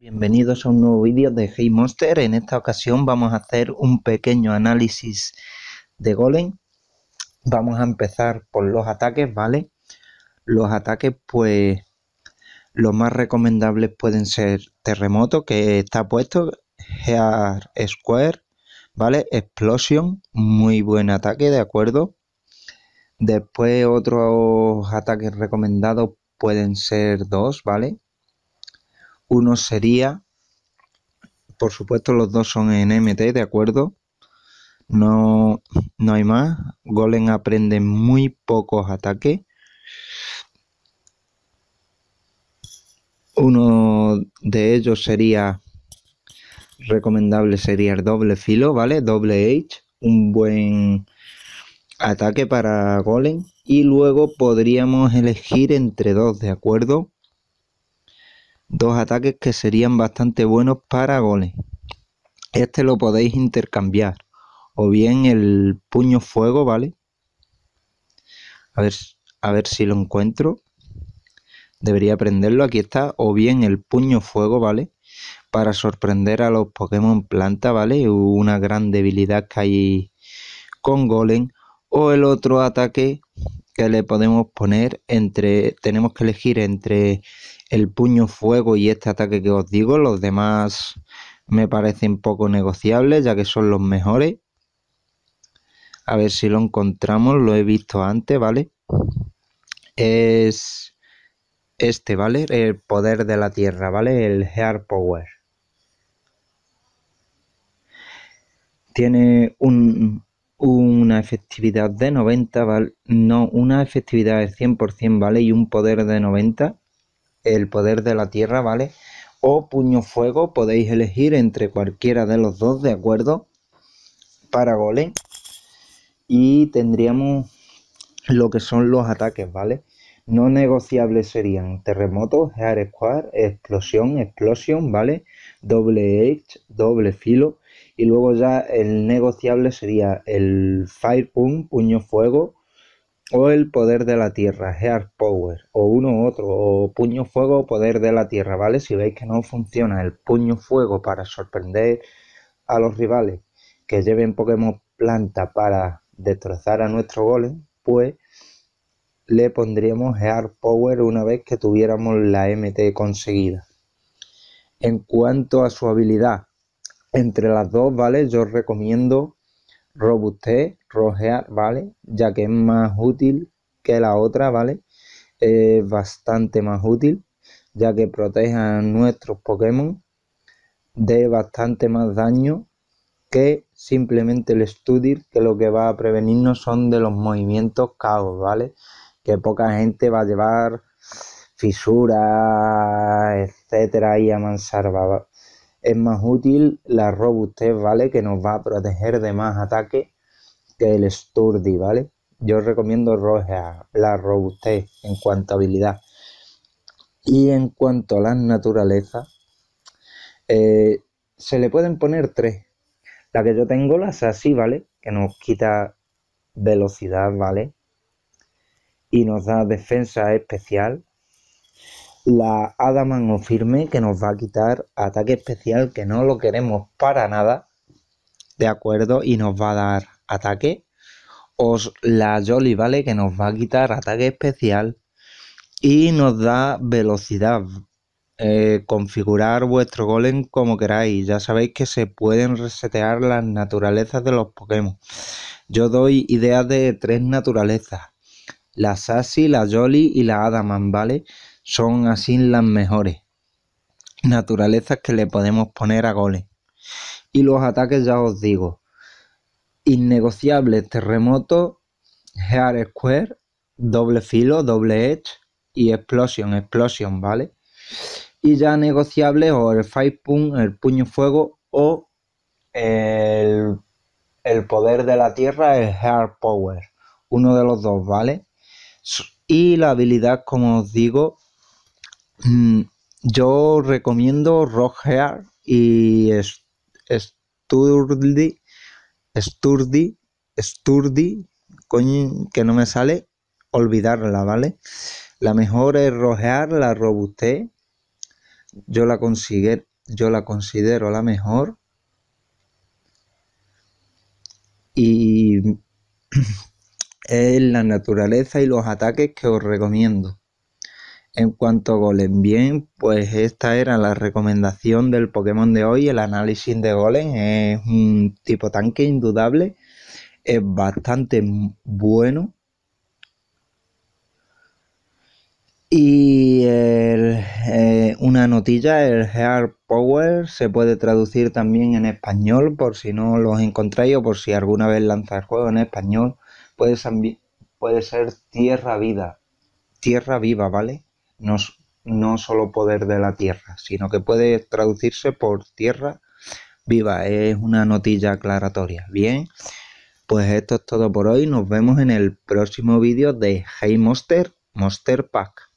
Bienvenidos a un nuevo vídeo de Hey Monster. En esta ocasión vamos a hacer un pequeño análisis de Golem. Vamos a empezar por los ataques, ¿vale? Los ataques, pues, los más recomendables pueden ser Terremoto, que está puesto, Gear Square, ¿vale? Explosion, muy buen ataque, ¿de acuerdo? Después otros ataques recomendados pueden ser dos, ¿vale? Uno sería, por supuesto los dos son en MT, ¿de acuerdo? No, no hay más. Golem aprende muy pocos ataques. Uno de ellos sería recomendable sería el doble filo, ¿vale? Doble H, un buen ataque para Golem. Y luego podríamos elegir entre dos, ¿de acuerdo? Dos ataques que serían bastante buenos para Golem. Este lo podéis intercambiar. O bien el puño fuego, ¿vale? A ver, a ver si lo encuentro. Debería prenderlo, Aquí está. O bien el puño fuego, ¿vale? para sorprender a los Pokémon planta, ¿vale? Una gran debilidad que hay con Golem. O el otro ataque que le podemos poner entre... Tenemos que elegir entre el puño fuego y este ataque que os digo. Los demás me parecen poco negociables ya que son los mejores. A ver si lo encontramos, lo he visto antes, ¿vale? Es este, ¿vale? El poder de la tierra, ¿vale? El Heart Power. tiene una efectividad de 90, ¿vale? no, una efectividad del 100%, ¿vale? Y un poder de 90, el poder de la tierra, ¿vale? O puño fuego, podéis elegir entre cualquiera de los dos, ¿de acuerdo? Para golem. Y tendríamos lo que son los ataques, ¿vale? No negociables serían terremotos, air squad, explosión, explosión, ¿vale? Doble edge, doble filo, y luego ya el negociable sería el Fire Punch Puño Fuego, o el Poder de la Tierra, Heart Power, o uno u otro, o Puño Fuego o Poder de la Tierra, ¿vale? Si veis que no funciona el Puño Fuego para sorprender a los rivales que lleven Pokémon Planta para destrozar a nuestro golem, pues le pondríamos Heart Power una vez que tuviéramos la MT conseguida. En cuanto a su habilidad, entre las dos, ¿vale? Yo recomiendo robustez, rojear, ¿vale? Ya que es más útil que la otra, ¿vale? Es bastante más útil, ya que protege a nuestros Pokémon de bastante más daño que simplemente el Studir, que lo que va a prevenirnos son de los movimientos caos, ¿vale? Que poca gente va a llevar fisuras, etcétera, y a vale es más útil la robustez, ¿vale? Que nos va a proteger de más ataque que el Sturdy, ¿vale? Yo recomiendo Roja, la robustez en cuanto a habilidad. Y en cuanto a las naturalezas, eh, se le pueden poner tres. La que yo tengo, la así ¿vale? Que nos quita velocidad, ¿vale? Y nos da defensa especial la Adaman o firme que nos va a quitar ataque especial que no lo queremos para nada, ¿de acuerdo? Y nos va a dar ataque. Os la Jolly Vale que nos va a quitar ataque especial y nos da velocidad. Eh, configurar vuestro golem como queráis. Ya sabéis que se pueden resetear las naturalezas de los Pokémon. Yo doy ideas de tres naturalezas. La Sassy, la Jolly y la Adaman, ¿vale? vale son así las mejores naturalezas que le podemos poner a goles. Y los ataques ya os digo, innegociables terremoto, Heart Square, doble filo, doble edge y explosion, explosion, ¿vale? Y ya negociables o el five pun, el puño fuego o el, el poder de la tierra, el hard power. Uno de los dos, ¿vale? Y la habilidad, como os digo, Mm, yo recomiendo rojear y Sturdy, Sturdy, Sturdy, coño, que no me sale, olvidarla, ¿vale? La mejor es rojear la robusté. Yo la, yo la considero la mejor. Y es la naturaleza y los ataques que os recomiendo. En cuanto a Golem, bien, pues esta era la recomendación del Pokémon de hoy. El análisis de Golem es un tipo tanque indudable, es bastante bueno. Y eh, una notilla, el Heart Power se puede traducir también en español por si no los encontráis o por si alguna vez lanza el juego en español. Puede puede ser Tierra Vida, Tierra Viva, ¿vale? no, no solo poder de la tierra, sino que puede traducirse por tierra viva, es una notilla aclaratoria. Bien, pues esto es todo por hoy, nos vemos en el próximo vídeo de Hey Monster, Monster Pack.